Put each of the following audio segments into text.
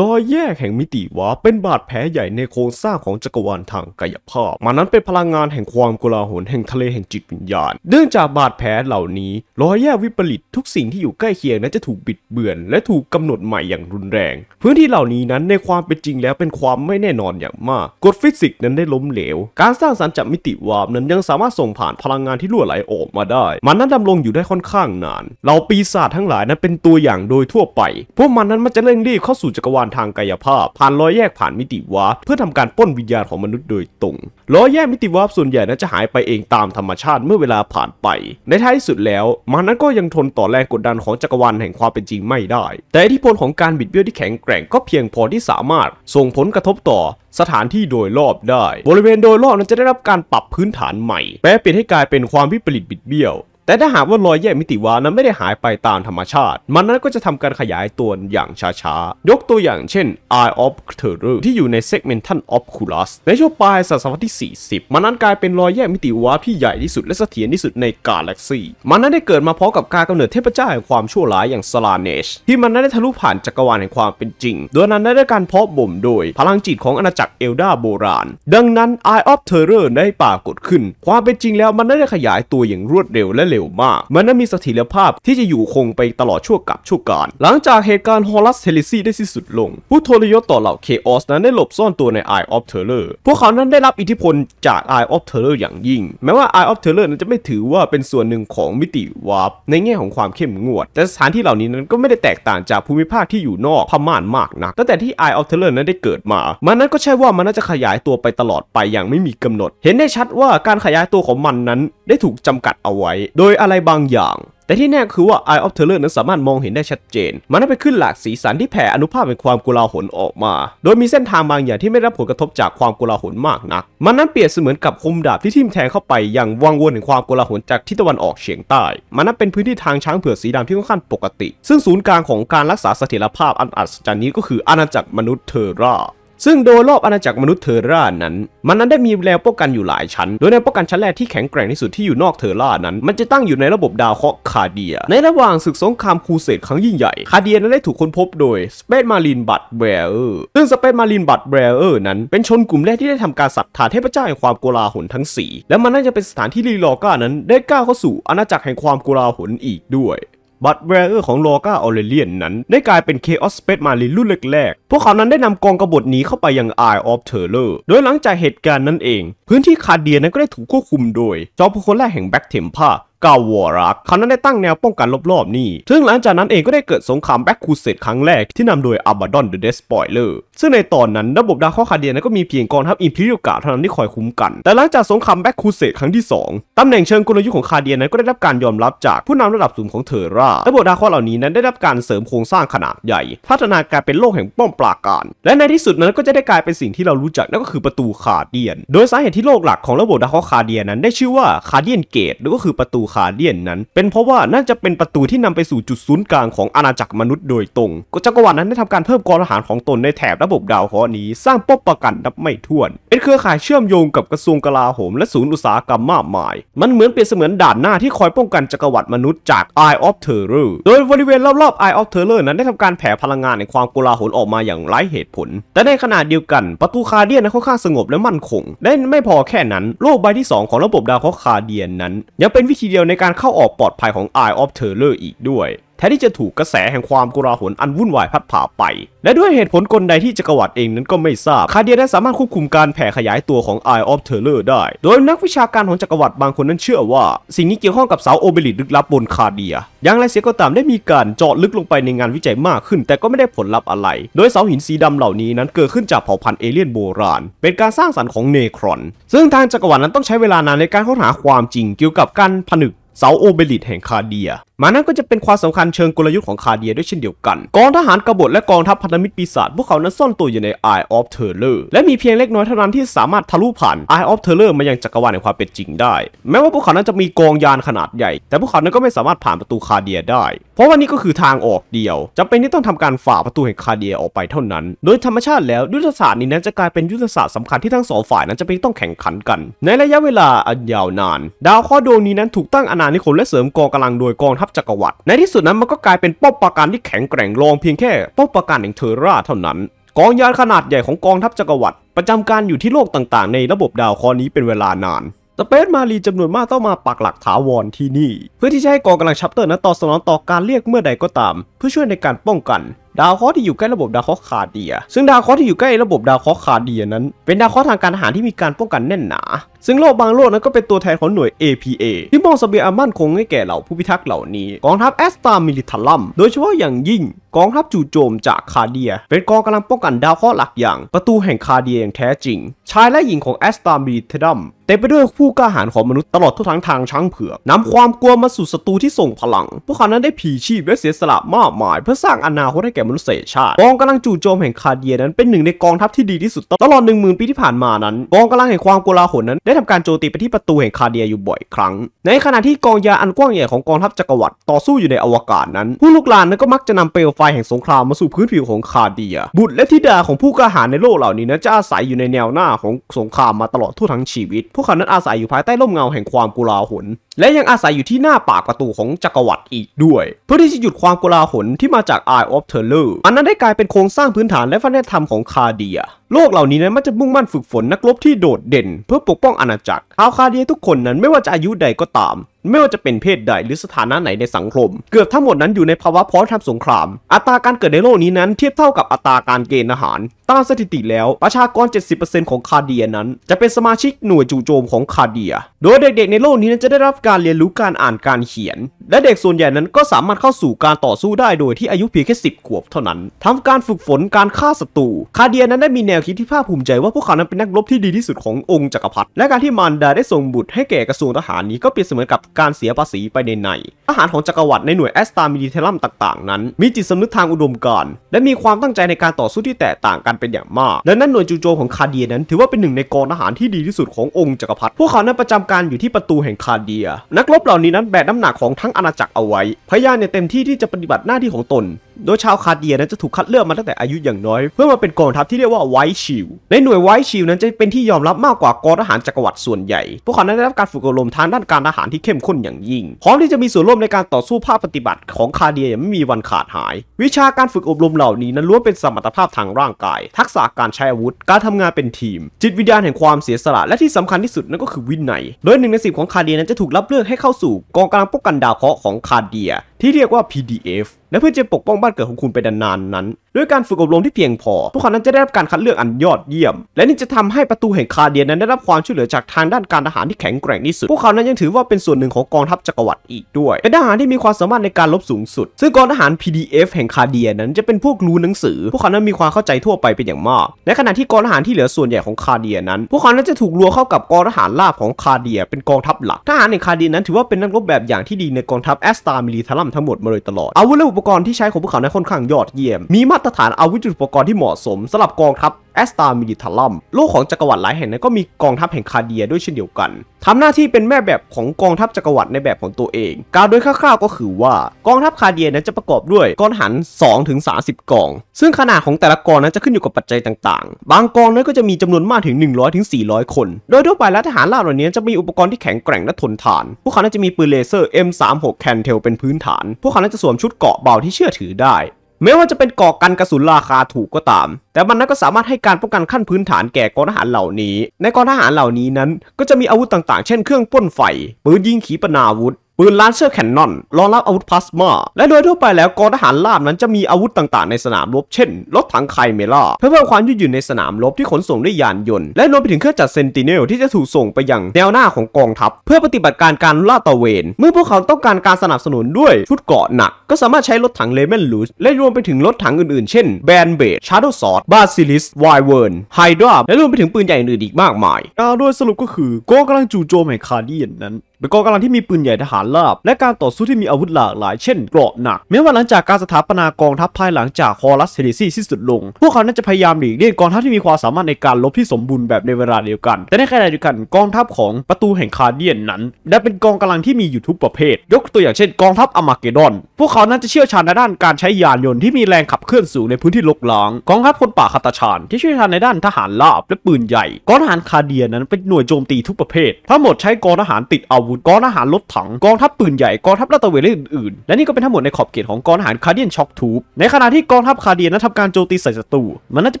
รอยแยกแห่งมิติวาเป็นบาดแผลใหญ่ในโครงสร้างของจักรวาลทางกายภาพมันนั้นเป็นพลังงานแห่งความกลาหลแห่งทะเลแห่งจิตวิญญาณ เนื่องจากบาดแผลเหล่านี้ รอยแยกวิปริตทุกสิ่งที่อยู่ใกล้เคียงนั้นจะถูกบิดเบือนและถูกกำหนดใหม่อย่างรุนแรง พื้นที่เหล่านี้นั้นในความเป็นจริงแล้วเป็นความไม่แน่นอนอย่างมากกฎฟิสิกส์นั้นได้ล้มเหลว การสร้างสรรค์จากมิติวาบนั้นยังสามารถส่งผ่านพลังงานที่รั่วไหลออกมาได้ มันนั้นดำรงอยู่ได้ค่อนข้างนานเหล่าปีศาจทั้งหลายนั้นเป็นตัวอย่างโดยทั่วไปพวกมันนั้นมันจะเร่งรีบเข้าสู่จักรวาลานทางกายภาพ ผ่านรอยแยกผ่านมิติวาร์ปเพื่อทำการป้นวิญญาณของมนุษย์โดยตรงรอยแยกมิติวาร์ปส่วนใหญ่นั้นจะหายไปเองตามธรรมชาติเมื่อเวลาผ่านไป ในท้ายสุดแล้วมันนั้นก็ยังทนต่อแรงกดดันของจักรวาลแห่งความเป็นจริงไม่ได้ แต่อิทธิพลของการบิดเบี้ยวที่แข็งแกร่งก็เพียงพอที่สามารถ ส่งผลกระทบต่อ สถานที่โดยรอบได้ บริเวณโดยรอบนั้นจะได้รับการปรับพื้นฐานใหม่ แปลเปลี่ยนให้กลายเป็นความวิปริตบิดเบี้ยวแต่ถ้าหากว่ารอยแยกมิติวานั้นไม่ได้หายไปตามธรรมชาติ มันนั้นก็จะทำการขยายตัวอย่างช้าๆ ยกตัวอย่างเช่น Eye of t e r r o r ที่อยู่ใน Segmental Oculus ในช่วงปลายศตวรรษที่40มันนั้นกลายเป็นรอยแยกมิติวาที่ใหญ่ที่สุดและเสถียรที่สุดในกาแล็กซีมันนั้นได้เกิดมาพร้อมกับการกำเนิดเทพเจ้าแห่งความชั่วร้ายอย่างสลาเนชที่มันนั้นได้ทะลุผ่านจักรวาลแห่งความเป็นจริง โดยนั้นได้การเพาะบ่มโดยพลังจิตของอาณาจักรเอลดาโบราณดังนั้น Eye of Terror ได้ปรากฏขึ้น ความเป็นจริงแล้วมันได้ขยายตัวอย่างรวดเร็วและเร็็วมากมันนั้นมีเสถียรภาพที่จะอยู่คงไปตลอดชั่วกับชั่วการ หลังจากเหตุการณ์ฮอลัสเทลิซีได้สิ้นสุดลงผู้ทรยศต่อเหล่าเคออสนั้นได้หลบซ่อนตัวในไอออฟเทเลอร์ พวกเขานั้นได้รับอิทธิพลจากไอออฟเทเลอร์อย่างยิ่ง แม้ว่าไอออฟเทเลอร์นั้นจะไม่ถือว่าเป็นส่วนหนึ่งของมิติวาร์ปในแง่ของความเข้มงวด แต่สถานที่เหล่านี้นั้นก็ไม่ได้แตกต่างจากภูมิภาคที่อยู่นอกพม่านมากนัก ตั้งแต่ที่ไอออฟเทเลอร์นั้นได้เกิดมา มันนั้นก็ใช่ว่ามันน่าจะขยายตัวไปตลอดไปอย่างไม่มีกำหนด เห็นได้ชัดว่าการขยายตัวของมันนั้นได้ถูกจำกัดเอาไว้โดโดยอะไรบางอย่าง แต่ที่แน่คือว่า Eye of Terror นั้นสามารถมองเห็นได้ชัดเจน มันได้ไปขึ้นหลากสีสันที่แผ่อนุภาพเป็นความกุลาหลออกมา โดยมีเส้นทางบางอย่างที่ไม่รับผลกระทบจากความกุลาหลมากนัก มันนั้นเปรียบเสมือนกับคมดาบที่ทิ่มแทงเข้าไปอย่างวังวนถึงความกุลาหลจากทิศตะวันออกเฉียงใต้ มันนั้นเป็นพื้นที่ทางช้างเผือกสีดำที่ค่อนข้างปกติ ซึ่งศูนย์กลางของการรักษาเสถียรภาพอันอัศจรรย์นี้ก็คืออาณาจักรมนุษย์เทอร่าซึ่งโดยรอบอาณาจักรมนุษย์เทอร่านั้น มันนั้นได้มีแนวป้องกันอยู่หลายชั้น โดยแนวป้องกันชั้นแรกที่แข็งแกร่งที่สุดที่อยู่นอกเทอร่านั้น มันจะตั้งอยู่ในระบบดาวเคราะห์คาเดีย ในระหว่างศึกสงครามครูเสดครั้งยิ่งใหญ่ คาเดียนั้นได้ถูกค้นพบโดยสเปซมารินบัตเบรเออร์ ซึ่งสเปซมารินบัตเบรเออร์ นั้น เป็นชนกลุ่มแรกที่ได้ทำการศรัทธาเทพเจ้าแห่งความโกลาหลทั้ง 4และมันน่าจะเป็นสถานที่ลีลอก้านั้นได้ก้าวเข้าสู่อาณาจักรแห่งความโกลาหลอีกด้วยบัตแวร์เออร์ของลอกาออเรเลียนนั้น ได้กลายเป็นเคออสเปซมาลีรุ่นแรกๆ พวกเขานั้นได้นำกองกบฏหนีเข้าไปยังไอออฟเทอร์เลอร์โดยหลังจากเหตุการณ์นั้นเอง พื้นที่คาเดียนั้นก็ได้ถูกควบคุมโดยจอมพลคนแรกแห่งแบ็กเทมพากาวอรักเขานั้นได้ตั้งแนวป้องกันรอบๆนี่ซึ่งหลังจากนั้นเองก็ได้เกิดสงครามแบ็กคูเซตครั้งแรกที่นำโดยอับบาดอนเดอะเดสปอยเลอร์ ซึ่งในตอนนั้น ระบบดาร์คคาเดียนก็มีเพียงกองทัพอิมพีเรียลกาเท่านั้นที่คอยคุ้มกัน แต่หลังจากสงครามแบ็กคูเซตครั้งที่ 2ตำแหน่งเชิงกลยุทธ์ของคาเดียนนั้นก็ได้รับการยอมรับจากผู้นำระดับสูงของเทอร่า ระบบดาร์คเหล่านี้นั้นได้รับการเสริมโครงสร้างขนาดใหญ่ พัฒนาการเป็นโลกแห่งป้อมปราการ และในที่สุดนั้นก็จะได้กลายเป็นสิ่งที่เรารู้จักนั่นก็คือประตูคาเดียน โดยสาเหตุที่โลกหลักของระบบดาข้อคาเดียนนั้นได้ชื่อว่าคาเดียนเกต หรือก็คือประตูคาเดียนนั้นเป็นเพราะว่าน่าจะเป็นประตูที่นำไปสู่จุดศูนย์กลางของอาณาจักรมนุษย์โดยตรง จักรวรรดินั้นได้ทำการเพิ่มกองทหารของตนในแถบระบบดาวเคราะห์นี้สร้างป้อมปรากันนับไม่ถ้วน เป็นเครือข่ายเชื่อมโยงกับกระทรวงกลาโหมและศูนย์อุตสาหกรรมมากมาย มันเหมือนเป็นเสมือนด่านหน้าที่คอยป้องกันจักรวรรดิมนุษย์จาก I of Terror โดยบริเวณรอบๆ I of Terror นั้นได้ทำการแผ่พลังงานในความกลาโหมออกมาอย่างไร้เหตุผล แต่ในขณะเดียวกันประตูคาเดียนนั้นค่อนข้างสงบและมั่นคง และไม่พอแค่นั้น โลกใบที่ 2 ของระบบดาวเคราะห์คาเดียนนั้นยังเป็นวิธีเดียวียวในการเข้าออกปลอดภัยของ Eye of Terror อีกด้วยแทนที่จะถูกกระแสแห่งความกุราหนอันวุ่นวายพัดผ่าไป และด้วยเหตุผลกลใดที่จักรวรรดิเองนั้นก็ไม่ทราบ คาเดียนั้สามารถควบคุมการแผ่ขยายตัวของไอออฟเทเลอร์ได้ โดยนักวิชาการของจักรวรรดิบางคนนั้นเชื่อว่าสิ่งนี้เกี่ยวข้องกับเสาโอเบลิดลึกลับบนคาเดีย อย่างไรเสียก็ตามได้มีการเจาะลึกลงไปในงานวิจัยมากขึ้นแต่ก็ไม่ได้ผลลัพธ์อะไร โดยเสาหินสีดำเหล่านี้นั้นเกิดขึ้นจากเผ่าพันธุ์เอเลี่ยนโบราณ เป็นการสร้างสรรค์ของเนครอนซึ่งทางจักรวรรดินั้นต้องใช้เวลานานในการค้นหาความจริงเกี่ยวกับการผนึกเสาโอเบลิตแห่งคาเดีย มานั้นก็จะเป็นความสำคัญเชิงกลยุทธ์ของคาเดียด้วยเช่นเดียวกัน กองทหารกบฏและกองทัพพันธมิตรปีศาจพวกเขานั้นซ่อนตัวอยู่ใน Eye of Terror และมีเพียงเล็กน้อยเท่านั้นที่สามารถทะลุผ่าน Eye of Terror มายังจักรวาลแห่งความเป็นจริงได้ แม้ว่าพวกเขานั้นจะมีกองยานขนาดใหญ่ แต่พวกเขานั้นก็ไม่สามารถผ่านประตูคาเดียได้ เพราะว่านี่ก็คือทางออกเดียวจำเป็นที่ต้องทำการฝ่าประตูแห่งคาเดียออกไปเท่านั้น โดยธรรมชาติแล้วยุทธศาสตร์นี้นั้นจะกลายเป็นยุทธศาสตร์สำคัญที่ทั้งสองฝ่ายนั้นจะเป็นต้องแข่งขันกัน ในระยะเวลาอันยาวนาน ดาวข้อดวงนี้นั้นถูกตั้งอนาานิคมและเสริมกองกำลังโดยกองทัพจักรวรรดิ ในที่สุดนั้นมันก็กลายเป็นป้อมปราการที่แข็งแกร่งรองเพียงแค่ ป้อมปราการแห่งเทอร่า เท่านั้น กองยานขนาดใหญ่ของกองทัพจักรวรรดิประจำการอยู่ที่โลกต่างๆ ในระบบดาวคอนี้เป็นเวลานาน สเปซมารีจำนวนมากต้องมาปักหลักถาวรที่นี่ เพื่อที่จะให้กองกำลังชัปเตอร์นั้นต่อสนองต่อการเรียกเมื่อใดก็ตาม เพื่อช่วยในการป้องกันดาวเคราะห์ที่อยู่ใกล้ระบบดาวเคราะห์คาเดีย ซึ่งดาวเคราะห์ที่อยู่ใกล้ระบบดาวเคราะห์คาเดียนั้น เป็นดาวเคราะห์ทางการทหารที่มีการป้องกันแน่นหนา ซึ่งโลกบางโลกนั้นก็เป็นตัวแทนของหน่วย APA ที่มอสเสบียอมั่นคงให้แก่เหล่าผู้พิทักษ์เหล่านี้ กองทัพแอสตามิลิทัลัม โดยเฉพาะอย่างยิ่ง กองทัพจู่โจมจากคาเดีย เป็นกองกำลังป้องกันดาวเคราะห์หลักอย่าง ประตูแห่งคาเดียอย่างแท้จริง ชายและหญิงของแอสตามิลิทัลัมต็มไปด้วยผู้กล้าหาญของมนุษย์ตลอดทุกทั้งทางช้างเผือกนำความกลัวมาสู่ศัตรูที่ส่งพลังพวกเขานั้นได้ผีชีพและเสียสละมากมาย เพื่อสร้างอนาคตให้แก่มนุษยชาติกองกำลังจู่โจมแห่งคาเดีย นั้นเป็นหนึ่งในกองทัพที่ดีที่สุด ตลอดหนึ่งหมื่นปีที่ผ่านมานั้นกองกำลังแห่งความกลาหนนั้น ได้ทำการโจมตีไปที่ประตูแห่งคาเดียอยู่บ่อยครั้ง ในขณะที่กองยาอันกว้างใหญ่ของกองทัพจักรวรรดิต่อสู้อยู่ในอวกาศนั้น ผู้ลูกหลานนั้นก็มักจะนำเปลวไฟแห่งสงครามมาสู่พื้นผิวของคาเดีย บุตรและธิดาของผู้กล้าหาญในโลกเหล่านี้นั้นจะอาศัยอยู่ในแนวหน้าของสงครามมาตลอดทั่วทั้งชีวิตพพวกเขานั้นอาศัยอยู่ภายใต้ร่มเงาแห่งความกุลาหนและยังอาศัยอยู่ที่หน้าปากประตูของจักรวรรดิอีกด้วย เพื่อที่จะหยุดความโกลาหลที่มาจาก Eye of Terror อันนั้นได้กลายเป็นโครงสร้างพื้นฐานและวัฒนธรรมของคาเดีย โลกเหล่านี้นั้นมันจะมุ่งมั่นฝึกฝน นักรบที่โดดเด่น เพื่อปกป้องอาณาจักรชาวคาเดียทุกคนนั้นไม่ว่าจะอายุใดก็ตาม ไม่ว่าจะเป็นเพศใดหรือสถานะไหนในสังคมเกือบทั้งหมดนั้นอยู่ในภาวะพร้อมทำสงคราม อัตราการเกิดในโลกนี้นั้นเทียบเท่ากับอัตราการเกณฑ์อาหาร ตามสถิติแล้วประชากร 70%ของคาเดียนั้น จะเป็นสมาชิกหน่วยจู่โจมของคาเดีย โดยเด็กๆในโลกนี้นั้นจะได้รับกการเรียนรู้การอ่านการเขียน และเด็กส่วนใหญ่นั้นก็สามารถเข้าสู่การต่อสู้ได้โดยที่อายุเพียงแค่สิบขวบเท่านั้น ทำการฝึกฝนการฆ่าศัตรูคาเดียนั้นได้มีแนวคิดที่ภาคภูมิใจว่าพวกเขานั้นเป็นนักรบที่ดีที่สุดขององค์จักรพรรดิและการที่มารดาได้ส่งบุตรให้แก่กระทรวงทหารนี้ก็เปรียบเสมือนกับการเสียภาษีไปในในทหารของจักรวรรดิในหน่วยแอสตามิดิเทลัมต่างๆนั้น มีจิตสำนึกทางอุดมการณ์ และมีความตั้งใจในการต่อสู้ที่แตกต่างกันเป็นอย่างมากและนั้นหน่วยจูโจของคาเดียนั้น ถือว่าเป็นหนึ่งในกองทหารที่ดีที่สุดขององค์จักรพรรดิพวกเขานั้นประจำการอยู่ที่ประตูแห่งคาเดียยนักรบเหล่านี้นั้นแบกน้ำหนักของทั้งอาณาจักรเอาไว้ พยานเนี่ยเต็มที่ที่จะปฏิบัติหน้าที่ของตน โดยชาวคาเดียนั้นจะถูกคัดเลือกมาตั้งแต่อายุอย่างน้อย เพื่อมาเป็นกองทัพที่เรียกว่าไวชิลในหน่วยไวชิลนั้นจะเป็นที่ยอมรับมากกว่ากองทหารจักรวรรดิส่วนใหญ่พวกเขาได้รับการฝึกอบรมทางด้านการทหารที่เข้มข้นอย่างยิ่ง พร้อมที่จะมีส่วนร่วมในการต่อสู้ภาคปฏิบัติของคาเดียอย่างไม่มีวันขาดหาย วิชาการฝึกอบรมเหล่านี้นั้นล้วนเป็นสมรรถภาพทางร่างกาย ทักษะการใช้อาวุธ การทำงานเป็นทีม จิตวิญญาณแห่งความเสียสละ และที่สำคัญที่สุดนั่นก็คือวินัยโดยหนึ่งในสิบของคาเดียนั้นจะถูกรับเลือกให้เข้าสู่กองกำลังป้องกันดาวเคราะห์ของคาเดียที่เรียกว่า PDF และเพื่อจะปกป้องบ้านเกิดของคุณไปนานๆนั้น ด้วยการฝึกอบรมที่เพียงพอ พวกเขานั้นจะได้รับการคัดเลือกอันยอดเยี่ยม และนี่จะทำให้ประตูแห่งคาเดียนนั้นได้รับความช่วยเหลือจากทางด้านการทหารที่แข็งแกร่งที่สุด พวกเขานั้นยังถือว่าเป็นส่วนหนึ่งของกองทัพจักรวรรดิอีกด้วย เป็นทหารที่มีความสามารถในการลบสูงสุด ซึ่งกองทหาร PDF แห่งคาเดียนนั้นจะเป็นพวกรู้หนังสือ พวกเขานั้นมีความเข้าใจทั่วไปเป็นอย่างมากในขณะที่กองทหารที่เหลือส่วนใหญ่ของคาเดียนั้น พวกเขานั้นจะถูกรวมเข้ากับกองทหารลาบของคาเดีย เป็นกองทัพหลัก ทหารในคาเดียนั้นถือว่าเป็นนักรบแบบอย่างที่ดีในกองทัพแอสตามิลิทัลัมทั้งหมดมาเลยตลอด อาวุธและอุปกรณ์ที่ใช้ของพวกเขาในค่อนข้างยอดเยี่ยม มีมาตรฐานอาวุธอุปกรณ์ที่เหมาะสมสำหรับกองทัพแอสตามิลิทัลัม โลกของจักรวรรดิหลายแห่งนั้นก็มีกองทัพแห่งคาเดียด้วยเช่นเดียวกัน ทำหน้าที่เป็นแม่แบบของกองทัพจักรวรรดิในแบบของตัวเอง กาวโดยคร่าวๆก็คือว่ากองทัพคาเดียนั้นจะประกอบด้วยกองหัน2ถึง30กอง ซึ่งขนาดของแต่ละกองนั้นจะขึ้นอยู่กับปัจจัยต่างๆ บางกองนั้นก็จะมีจำนวนมากถึง100ถึง400 คน โดยทั่วไปแล้วทหารเหล่านี้จะมีอุปกรณ์ที่แข็งแกร่งและทนทานพวกเขาจะมีปืนเลเซอร์ M36 แคนเทลเป็นพื้นฐาารพวกเขาน่าจะสวมชุดเกราะเบาที่เชื่อถือได้แม้ว่าจะเป็นเกาะกันกระสุนราคาถูกก็ตาม แต่มันนั้นก็สามารถให้การป้องกันขั้นพื้นฐานแก่กองทหารเหล่านี้ ในกองทหารเหล่านี้นั้นก็จะมีอาวุธต่างๆ เช่น เครื่องป่นไฟ ปืนยิงขีปนาวุธปืนลานเซอร์แคนนอน รองรับอาวุธพลาสมา และโดยทั่วไปแล้ว กองทหารราบนั้นจะมีอาวุธต่างๆในสนามรบ เช่น รถถังไคเมล่า เพื่อเพิ่มความยืดหยุ่นในสนามรบที่ขนส่งด้วยยานยนต์ และรวมไปถึงเครื่องจัดเซนติเนลที่จะถูกส่งไปยังแนวหน้าของกองทัพ เพื่อปฏิบัติการการล่าตะเวน เมื่อพวกเขาต้องการการสนับสนุนด้วยชุดเกราะหนักก็สามารถใช้รถถังเลเมนลูสและรวมไปถึงรถถังอื่นๆเช่นแบนเบดชาร์ดซอร์ดบาซิลิส ไวเวิร์น ไฮดรา และรวมไปถึงปืนใหญ่อื่นอีกมากมายโดยสรุปก็คืออกกำลังจู่โจมแห่งคาเดียนนั้นเป็นกองกำลังที่มีปืนใหญ่ทหารราบ และการต่อสู้ที่มีอาวุธหลากหลายเช่นเกราะหนักแม้ว่าหลังจากการสถาปนากองทัพภายหลังจากคอรัสเฮดิซีสิ้นสุดลง พวกเขาน่าจะพยายามหลีกเลี่ยงกองทัพที่มีความสามารถในการลบที่สมบูรณ์แบบในเวลาเดียวกัน แต่ในขณะเดียวกันกองทัพของประตูแห่งคาเดียนนั้นได้เป็นกองกำลังที่มีอยู่ทุกประเภทยกตัวอย่างเช่นกองทัพอมาเกดอนพวกเขาน้นจะเชี่ยวชาญในด้านการใช้ยานยนต์ที่มีแรงขับเคลื่อนสูงในพื้นที่ลกล้างกองทัพคนป่าคาตาชานที่เชี่ยวชาญในด้านทหารลาบและปืนใหญ่ กองทหารคาเดียนนั้นเป็นหน่วยโจมตีทุกประเภททั้งหมดใช้กองทหารติดอาวุุธกองทหารรถถังกองทัพปืนใหญ่กองทัพลาตเวนและอื่นๆและนี่ก็เป็นทั้งหมดในขอบเขตของกองทหารคาเดียนช็อกทูบในขณะที่กองทัพคาเดียนนั้นทำการโจมตีใส่ศัตรูมันน่าจะ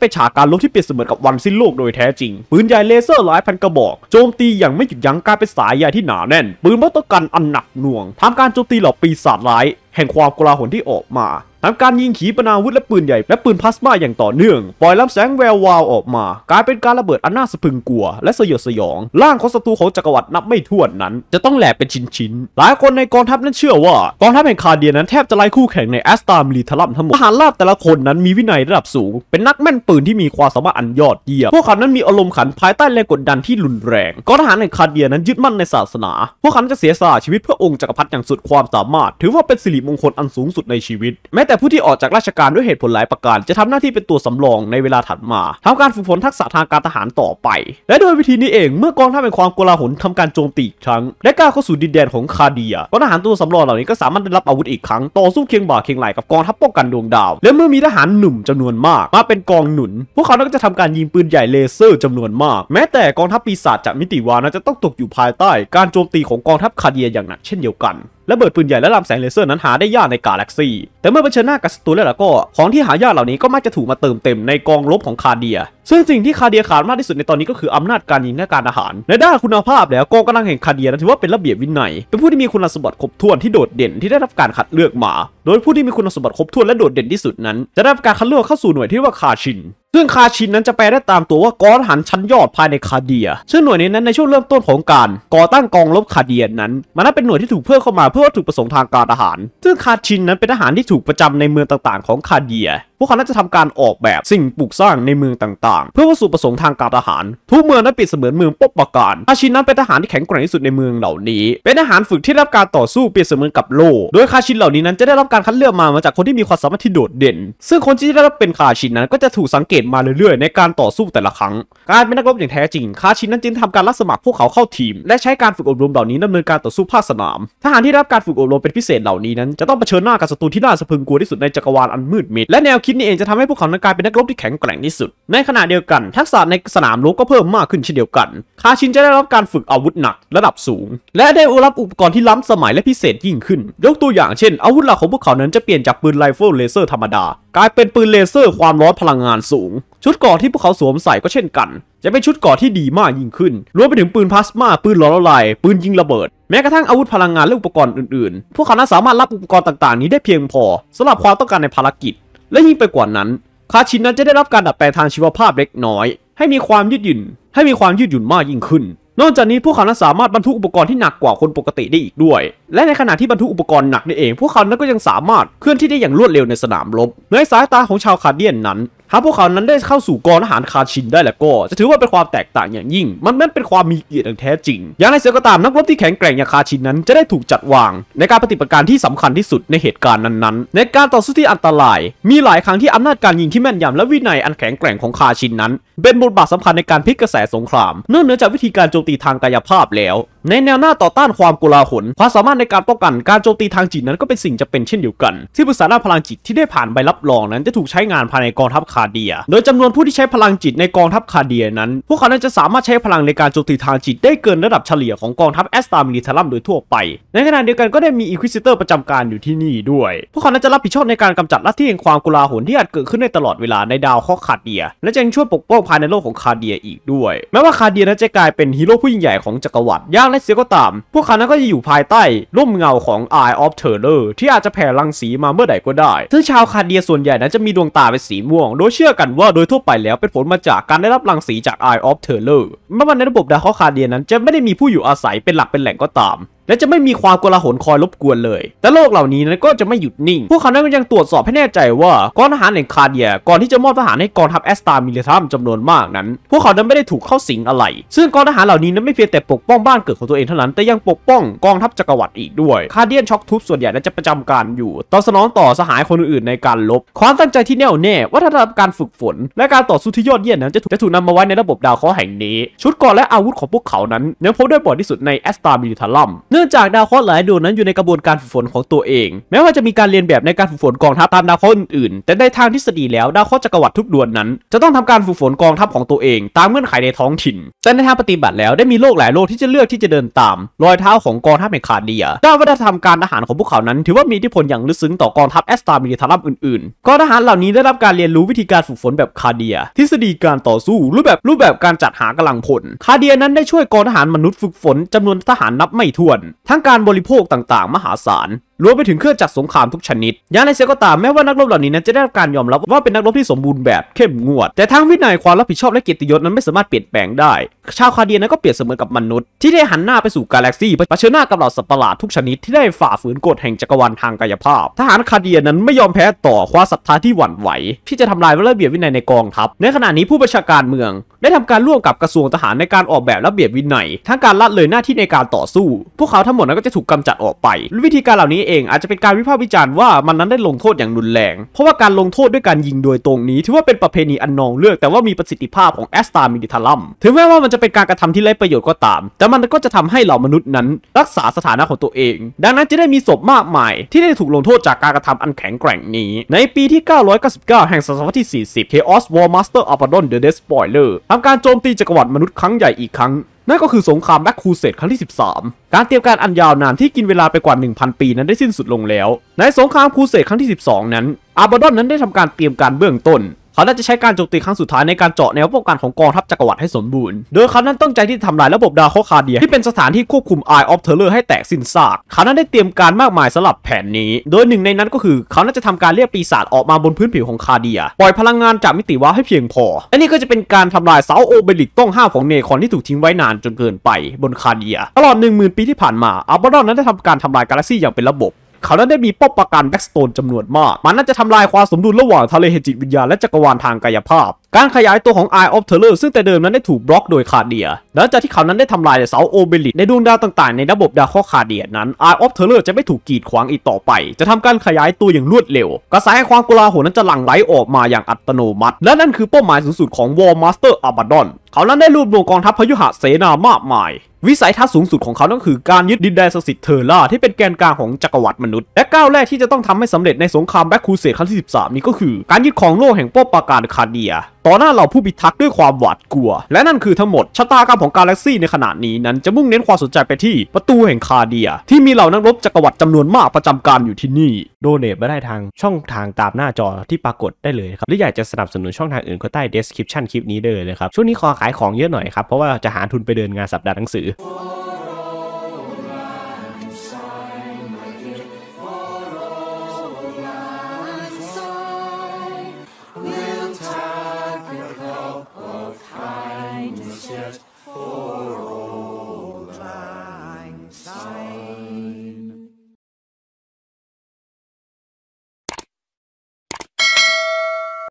เป็นฉากการรบที่เปรียบเสมือนกับวันสิ้นโลกโดยแท้จริง ปืนใหญ่เลเซอร์หลายพันกระบอก โจมตีอย่างไม่หยุดยั้งกลายเป็นสายใหญ่ที่หนาแน่นปืนมอตอกันอันหนักหน่วงทำการโจมตีเหล่าปีศาจร้ายแห่งความกลาหนที่ออกมาทำการยิงขีปนาวุธและปืนใหญ่ และปืนพลาสมาอย่างต่อเนื่อง ปล่อยลำแสงแวววาวออกมา กลายเป็นการระเบิดอันน่าสะพึงกลัวและสยดสยอง ร่างของศัตรูของจักรวรรดินับไม่ถ้วนนั้นจะต้องแหลกเป็นชิ้นๆหลายคนในกองทัพนั้นเชื่อว่ากองทัพแห่งคาเดียนั้นแทบจะไล่คู่แข่งในแอสตามรีทลัมทั้งหมดทหารราบแต่ละคนนั้นมีวินัยระดับสูง เป็นนักแม่นปืนที่มีความสามารถอันยอดเยี่ยมพวกเขานั้นมีอารมณ์ขันภายใต้แรงกดดันที่รุนแรงกองทหารแห่งคาเดียนั้นยึดมั่นในศาสนา พวกเขาจะเสียสละชีวิตเพื่อองค์จักรพรรดิอย่างสุดความสามารถ ถือว่าเป็นสิริมงคลอันสูงสุดในชีวิต แม้แต่ผู้ที่ออกจากราชการด้วยเหตุผลหลายประการ จะทำหน้าที่เป็นตัวสำรองในเวลาถัดมา ทำการฝึกฝนทักษะทางการทหารต่อไป และโดยวิธีนี้เองเมื่อกองทัพเป็นความโกลาหลทำการโจมตีอีกครั้งและก้าวเข้าสู่ดินแดนของคาเดียกองทหารตัวสำรองเหล่านี้ก็สามารถได้รับอาวุธอีกครั้งต่อสู้เคียงบ่าเคียงไหลกับกองทัพป้องกันดวงดาว และเมื่อมีทหารหนุ่มจำนวนมากมาเป็นกองหนุนพวกเขาก็จะทำการยิงปืนใหญ่เลเซอร์ จำนวนมาก แม้แต่กองทัพปีศาจจากมิติวานะจะต้องตกอยู่ภายใต้ การโจมตีของกองทัพคาเดียอย่างหนักเช่นเดียวกันระเบิดปืนใหญ่และลำแสงเลเซอร์นั้นหาได้ยากในกาแล็กซี แต่เมื่อเผชิญหน้ากับศัตรูแล้วก็ของที่หายากเหล่านี้ก็มักจะถูกมาเติมเต็มในกองลบของคาเดียซึ่งสิ่งที่คาเดียขาดมากที่สุดในตอนนี้ก็คืออำนาจการยิงและการอาหารในด้านคุณภาพแล้วกองกำลังแห่งคาเดียนถือว่าเป็นระเบียบวินัยเป็นผู้ที่มีคุณสมบัติครบถ้วนที่โดดเด่นที่ได้รับการคัดเลือกมา โดยผู้ที่มีคุณสมบัติครบถ้วนและโดดเด่นที่สุดนั้นจะได้รับการคัดเลือกเข้าสู่หน่วยที่ว่าคาชินซึ่งคาชินนั้นจะแปลได้ตามตัวว่ากองทหารชั้นยอดภายในคาเดียซึ่งหน่วยนี้นั้นในช่วงเริ่มต้นของการ ก่อตั้งกองรบคาเดียนั้นมันนั้นเป็นหน่วยที่ถูกเพิ่มเข้ามาเพื่อวัตถุประสงค์ทางการทหาร ซึ่งคาชินนั้นเป็นทหารที่ถูกประจำในเมืองต่างๆของคาเดียพวกเขาน่าจะทำการออกแบบสิ่งปลูกสร้างในเมืองต่างๆ เพื่อวัตถุประสงค์ทางการทหารทุกเมืองนั้นเปรียบเสมือนเมืองปบประการอาชินนั้นเป็นทหารที่แข็งแกร่งที่สุดในเมืองเหล่านี้ เป็นทหารฝึกที่รับการต่อสู้เปรียบเสมือนกับโลโดยคาชินเหล่านี้นั้นจะได้รับการคัดเลือกมามาจากคนที่มีความสามารถที่โดดเด่น ซึ่งคนที่ได้รับเป็นคาชินนั้นก็จะถูกสังเกตมาเรื่อย ๆ ในการต่อสู้แต่ละครั้ง การเป็นนักรบอย่างแท้จริงคาชินนั้นจึงทำการรับสมัครพวกเขาเข้าทีม และใช้การฝึกอบรมเหล่านี้ดำเนินการต่อสู้ภาคสนาม ทหารที่รับการฝึกอบรมเป็นพิเศษเหล่านี้นั้นจะต้องเผชิญหน้ากับศัตรูที่น่าสะพึงกลัวที่สุดในจักรวาลอันมืดมิดและแนวคิิดนี่เองจะทำให้พวกเขานั้นกลายเป็นนักรบที่แข็งแกร่งที่สุด ในขณะเดียวกัน ทักษะในสนามรบก็เพิ่มมากขึ้นเช่นเดียวกัน คาชินจะได้รับการฝึกอาวุธหนักระดับสูง และได้รับอุปกรณ์ที่ล้ำสมัยและพิเศษยิ่งขึ้น ยกตัวอย่างเช่น อาวุธหลักของพวกเขานั้นจะเปลี่ยนจากปืนไรเฟิลเลเซอร์ธรรมดากลายเป็นปืนเลเซอร์ความร้อนพลังงานสูง ชุดเกราะที่พวกเขาสวมใส่ก็เช่นกัน จะเป็นชุดเกราะที่ดีมากยิ่งขึ้น รวมไปถึงปืนพลาสมาปืนหลอดละลายปืนยิงระเบิดแม้กระทั่งอาวุธพลังงานและอุปกรณ์อื่นๆพวกเขาสามารถรับอุปกรณ์ต่างๆนี้ได้เพียงพอ สำหรับความต้องการในภารกิจและยิ่งไปกว่านั้นคาชินนั้นจะได้รับการดัดแปลงทางชีวภาพเล็กน้อย ให้มีความยืดหยุ่น ให้มีความยืดหยุ่นมากยิ่งขึ้น นอกจากนี้พวกเขานั้นสามารถบรรทุกอุปกรณ์ที่หนักกว่าคนปกติได้อีกด้วย และในขณะที่บรรทุกอุปกรณ์หนักนี่เองพวกเขานั้นก็ยังสามารถเคลื่อนที่ได้อย่างรวดเร็วในสนามรบในสายตาของชาวคาเดียนนั้นหากพวกเขานั้นได้เข้าสู่กองทหารคาชินได้แล้วก็จะถือว่าเป็นความแตกต่างอย่างยิ่ง มันนั่นเป็นความมีเกียรติอย่างแท้จริง อย่างไรเสียก็ตามนักรบที่แข็งแกร่งอย่างคาชินนั้น จะได้ถูกจัดวาง ในการปฏิบัติการที่สำคัญที่สุดในเหตุการณ์นั้นๆในการต่อสู้ที่อันตราย มีหลายครั้งที่อำนาจการยิงที่แม่นยำ และวินัยอันแข็งแกร่งของคาชินนั้น เป็นบทบาทสำคัญในการพลิกกระแสสงครามเนื่องเนื่องจากวิธีการโจมตีทางกายภาพแล้วในแนวหน้าต่อต้านความกลาหลความสามารถในการป้องกันการโจมตีทางจิตนั้นก็เป็นสิ่งจะเป็นเช่นเดียวกัน ที่ปรึกษาด้านพลังจิตที่ได้ผ่านใบรับรองนั้นจะถูกใช้งานภายในกองทัพคาเดีย โดยจำนวนผู้ที่ใช้พลังจิตในกองทัพคาเดียนั้นพวกเขานั้นจะสามารถใช้พลังในการโจมตีทางจิต ได้เกินระดับเฉลี่ยของ กองทัพแอสตามิลิทารัมโดยทั่วไป ในขณะเดียวกันก็ได้มีอีควิซิเตอร์ประจำการอยู่ที่นี่ด้วย พวกเขานั้นจะรับผิดชอบในการกำจัดลัทธิแห่งความกลาหลที่อาจเกิดขึ้นในตลอดเวลาในดาวข้อคาเดียและจะยังช่วยปกป้องภายในโลกของคาเดียอีกด้วยแม้ว่าคาเดียนั้นจะกลายเป็นฮีโร่ผู้ยิ่งใหญ่ของจักรวรรดิย่าางและเสียก็ตาม พวกเขานั้นก็จะอยู่ภายใต้ ร่มเงาของ Eye of Terror ที่อาจจะแผ่รังสีมาเมื่อใดก็ได้ซึ่งชาวคาเดียส่วนใหญ่นั้นจะมีดวงตาเป็นสีม่วง โดยเชื่อกันว่าโดยทั่วไปแล้วเป็นผลมาจากการได้รับรังสีจาก Eye of Terror แมว่ามในระบบดาวเคราะห์คาเดียนั้นจะไม่ได้มีผู้อยู่อาศัยเป็นหลักเป็นแหล่งก็ตามและจะไม่มีความกลาหลคอยรบกวนเลย แต่โลกเหล่านี้นั้นก็จะไม่หยุดนิ่ง พวกเขานั้นยังตรวจสอบให้แน่ใจว่ากองทหารแห่งคาเดีย ก่อนที่จะมอบทหารให้ กองทัพแอสตามิเลทัมจำนวนมากนั้น พวกเขานั้นไม่ได้ถูกเข้าสิงอะไร ซึ่งกองทหารเหล่านี้นั้นไม่เพียงแต่ปกป้องบ้านเกิดของตัวเองเท่านั้น แต่ยังปกป้องกองทัพจักรวรรดิอีกด้วย คาเดียนช็อกทุบส่วนใหญ่นั้นจะประจำการอยู่ตอบสนองต่อสหายคนอื่นในการลบความตั้งใจที่แน่วแน่วัฒนธรรมการฝึกฝน และการต่อสู้ที่ยอดเยี่ยมนั้นจะถูกนำมาไว้ในระบบดาวเคราะห์แห่งนี้ ชุดเกราและอาวุธของพวกเขานั้นยังพบได้บ่อยที่สุดในแอสตามิลทัมเนื่องจากดาวเคราะห์หลายดวงนั้นอยู่ในกระบวนการฝึกฝนของตัวเอง แม้ว่าจะมีการเรียนแบบในการฝึกฝนกองทัพตามดาวเคราะห์อื่นๆแต่ในทางทฤษฎีแล้วดาวเคราะห์จักรวรรดิทุกดวงนั้นจะต้องทำการฝึกฝนกองทัพของตัวเองตามเงื่อนไขในท้องถิ่น แต่ในทางปฏิบัติแล้วได้มีโลกหลายโลกที่จะเลือกที่จะเดินตามรอยเท้าของกองทัพแห่งคาเดียด้านวัฒนธรรมการทหารของพวกเขานั้นถือว่ามีอิทธิพลอย่างลึกซึ้งต่อกองทัพแอสตามิลิทารัมอื่นๆกองทหารเหล่านี้ได้รับการเรียนรู้วิธีการฝึกฝนแบบคาเดีย ทฤษฎีการต่อสู้รูปแบบรูปแบบการจัดหากำลังพลคาเดียนั้นได้ช่วยกองทหารมนุษย์ฝึกฝนจำนวนทหารนับไม่ถ้วนทั้งการบริโภคต่างๆมหาศาลรวมไปถึงเครื่องจักรสงครามทุกชนิดอย่างไรเสียก็ตามแม้ว่านักรบเหล่านี้นั้นจะได้รับการยอมรับว่าเป็นนักรบที่สมบูรณ์แบบเข้มงวด แต่ทางวินัยความรับผิดชอบและเกียรติยศนั้นไม่สามารถเปลี่ยนแปลงได้ ชาวคาเดียนั้นก็เปรียบเสมือนกับมนุษย์ที่ได้หันหน้าไปสู่กาแล็กซี่เผชิญหน้ากับเหล่าสัตว์ประหลาดทุกชนิดที่ได้ฝ่าฝืนกฎแห่งจักรวาลทางกายภาพ ทหารคาเดียนั้นไม่ยอมแพ้ต่อความศรัทธาที่หวั่นไหวที่จะทำลายระเบียบวินัยในกองทัพ ในขณะนี้ผู้บัญชาการเมือง ได้ทำการร่วมกับกระทรวงทหารในการออกแบบระเบียบวินัยทั้งการละเลยหน้าที่ในการต่อสู้พวกเขาทั้งหมดนั้นก็จะถูกกำจัดออกไป วิธีการเหล่านี้เองอาจจะเป็นการวิพากษ์วิจารณ์ว่ามันนั้นได้ลงโทษอย่างรุนแรง เพราะว่าการลงโทษด้วยการยิงโดยตรงนี้ ถือว่าเป็นประเพณีอันนองเลือกแต่ว่ามีประสิทธิภาพของแอสตามิดิทัลัมถึงแม้ว่ามันจะเป็นการกระทำที่ไร้ประโยชน์ก็ตาม แต่มันก็จะทำให้เหล่ามนุษย์นั้นรักษาสถานะของตัวเอง ดังนั้นจะได้มีศพมากมาย ที่ได้ถูกลงโทษจากการกระทำอันแข็งแกร่งนี้ ในปีที่ 999 แห่งศตวรรษที่ 40 Chaos War Master Abaddon the Despoiler ทำการโจมตีจักรวรรดิมนุษย์ครั้งใหญ่อีกครั้งนั่นก็คือสงครามแบกคูเซตครั้งที่ 13 การเตรียมการอันยาวนานที่กินเวลาไปกว่า 1,000 ปีนั้นได้สิ้นสุดลงแล้ว ในสงครามคูเซตครั้งที่ 12 นั้นอาบาดอนนั้นได้ทำการเตรียมการเบื้องต้นเขาน่าจะใช้การโจมตีครั้งสุดท้ายในการเจาะแนวป้องกันของกองทัพจักรวรรดิให้สมบูรณ์ โดยเขานั้นตั้งใจที่จะทำลายระบบดาวเคราะห์คาเดีย ที่เป็นสถานที่ควบคุม Eye of Terror ให้แตกสิ้นซากเขานั้นได้เตรียมการมากมายสำหรับแผนนี้ โดยหนึ่งในนั้นก็คือเขาน่าจะทำการเรียกปีศาจออกมาบนพื้นผิวของคาเดีย ปล่อยพลังงานจากมิติวาให้เพียงพอและนี่ก็จะเป็นการทำลายเสาโอเบลิกต้องห้าของเนคอนที่ถูกทิ้งไว้นานจนเกินไปบนคาเดียตลอด1มื่นปีที่ผ่านมาอัลบารอนนั้นได้ทำการทำลายกาแล็กซี่อย่างเป็นระบบเขานั้นได้มีป้อมปราการแบ็กสโตนจำนวนมาก มันน่าจะทำลายความสมดุลระหว่างทะเลเฮจิตวิญญาณและจักรวาลทางกายภาพการขยายตัวของ Eye of Terror ซึ่งแต่เดิมนั้นได้ถูกบล็อกโดยคาเดีย หลังจากที่เขานั้นได้ทำลายเสาโอเบลิในดวงดาวต่างๆ ในระบบดาวข้อคาเดียนั้น Eye of Terror จะไม่ถูกกีดขวางอีกต่อไป จะทำการขยายตัวอย่างรวดเร็ว กระแสความกลาโหนนั้นจะหลั่งไหลออกมาอย่างอัตโนมัติ และนั่นคือเป้าหมายสูงสุดของ War Master Abaddon เขานั้นได้รวบรวมกองทัพพยุหะเสนามากมาย วิสัยทัศน์สูงสุดของเขาต้องคือการยึดดินแดนสิทธิ์เทอร่าที่เป็นแกนกลางของจักรวรรดิมนุษย์ และก้าวแรกที่จะต้องทำให้สำเร็จในสงครามแบ็คคูเซตครั้งที่13นี้ก็คือการยึดของโลกแห่งป้อปาการคาเดียต่อหน้าเหล่าผู้พิทักษ์ด้วยความหวาดกลัว และนั่นคือทั้งหมด ชะตากรรมของกาแล็กซี่ในขณะนี้นั้นจะมุ่งเน้นความสนใจไปที่ประตูแห่งคาเดีย ที่มีเหล่านักรบจักรวรรดิจำนวนมากประจำการอยู่ที่นี่ โดเนทมาได้ทางช่องทางตามหน้าจอที่ปรากฏได้เลยครับ หรืออยากจะสนับสนุนช่องทางอื่นก็ใต้เดสคริปชันคลิปนี้ได้เลยครับช่วงนี้ขอขายของเยอะหน่อยครับเพราะว่าจะหาทุนไปเดินงานสัปดาห์หนังสือ